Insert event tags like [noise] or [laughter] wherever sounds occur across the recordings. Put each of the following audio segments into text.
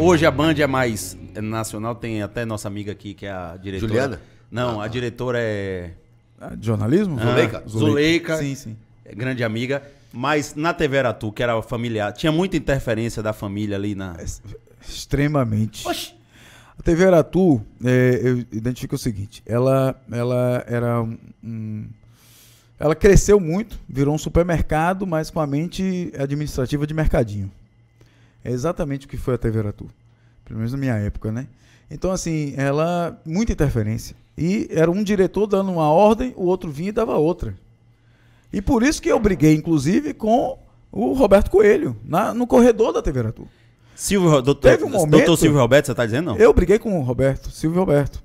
Hoje a Band é mais é nacional, tem até nossa amiga aqui que é a diretora. Juliana? Não, ah, a tá. diretora é, é. de jornalismo? Ah, Zuleika. Zuleika. Sim, sim. É grande amiga. Mas na TV Aratu, que era familiar, tinha muita interferência da família ali na. Extremamente. Oxi. A TV Aratu, é, eu identifico o seguinte: ela, ela era um, um, Ela cresceu muito, virou um supermercado, mas com a mente administrativa de mercadinho. É exatamente o que foi a TV Aratu. Pelo menos na minha época, né? Então, assim, ela. Muita interferência. E era um diretor dando uma ordem, o outro vinha e dava outra. E por isso que eu briguei, inclusive, com o Roberto Coelho, na, no corredor da TV Aratu. Silvio, doutor, Teve um momento, doutor Silvio Roberto, você está dizendo? Não. Eu briguei com o Roberto, Silvio Roberto.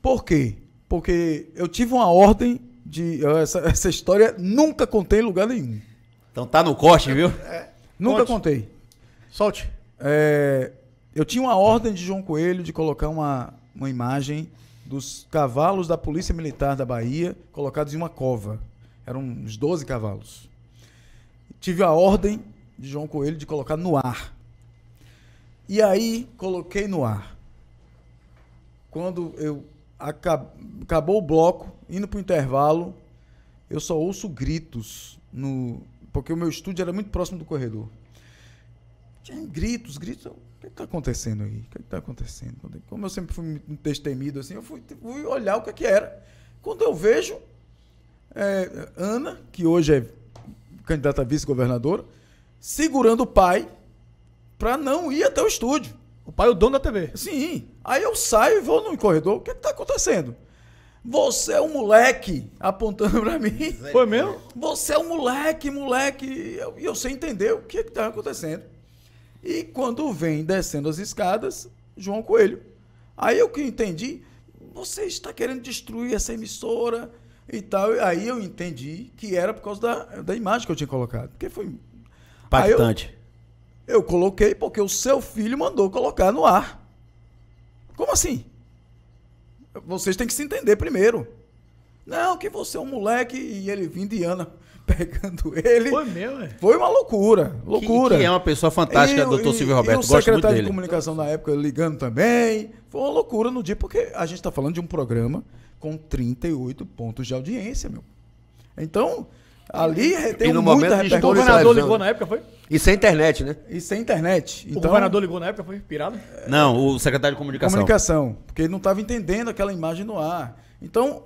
Por quê? Porque eu tive uma ordem de. Essa, essa história nunca contei em lugar nenhum. Então tá no corte, viu? É, nunca Conte. contei. Solte. É, eu tinha uma ordem de João Coelho de colocar uma, uma imagem dos cavalos da Polícia Militar da Bahia colocados em uma cova. Eram uns 12 cavalos. Tive a ordem de João Coelho de colocar no ar. E aí coloquei no ar. Quando eu acab acabou o bloco, indo para o intervalo, eu só ouço gritos no porque o meu estúdio era muito próximo do corredor. Tinha gritos, gritos. O que está acontecendo aí? O que está acontecendo? Como eu sempre fui muito destemido, assim, eu fui, fui olhar o que, é que era. Quando eu vejo é, Ana, que hoje é candidata a vice-governadora, segurando o pai para não ir até o estúdio. O pai é o dono da TV. Sim. Aí eu saio e vou no corredor. O que é está acontecendo? Você é um moleque, apontando [laughs] para mim. Foi mesmo? Você é um moleque, moleque. E eu, eu, sem entender o que é está acontecendo. E quando vem descendo as escadas, João Coelho. Aí eu que entendi, você está querendo destruir essa emissora e tal. Aí eu entendi que era por causa da, da imagem que eu tinha colocado. Porque foi. Impactante. Eu, eu coloquei porque o seu filho mandou colocar no ar. Como assim? Vocês têm que se entender primeiro. Não, que você é um moleque e ele vindo de Ana [laughs] pegando ele. Foi meu, é. Foi uma loucura, loucura. Que, que é uma pessoa fantástica, e, doutor Silvio Roberto. E o Gosto secretário de comunicação na época ligando também. Foi uma loucura no dia, porque a gente está falando de um programa com 38 pontos de audiência, meu. Então, ali tem muita momento de O governador ligou na época, foi? E sem internet, né? E sem internet. Então, o governador ligou na época, foi pirado? Não, o secretário de comunicação. Comunicação, porque ele não estava entendendo aquela imagem no ar. Então,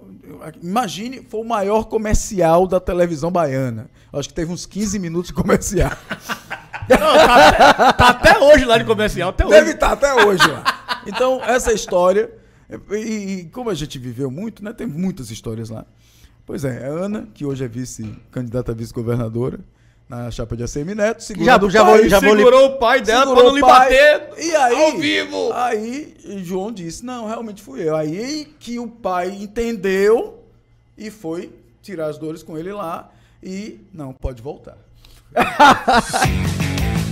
imagine, foi o maior comercial da televisão baiana. Acho que teve uns 15 minutos de comercial. [laughs] Não, tá, até, tá, até, hoje lá de comercial, até Deve estar tá até hoje lá. Então, essa história, e, e, como a gente viveu muito, né, tem muitas histórias lá. Pois é, a é Ana, que hoje é vice, candidata a vice-governadora, na chapa de ACM Neto, segurando já, já pai. Vou, já segurou vou... o pai dela segurou pra não lhe bater e aí, ao vivo. Aí João disse, não, realmente fui eu. Aí que o pai entendeu e foi tirar as dores com ele lá e não, pode voltar. [laughs]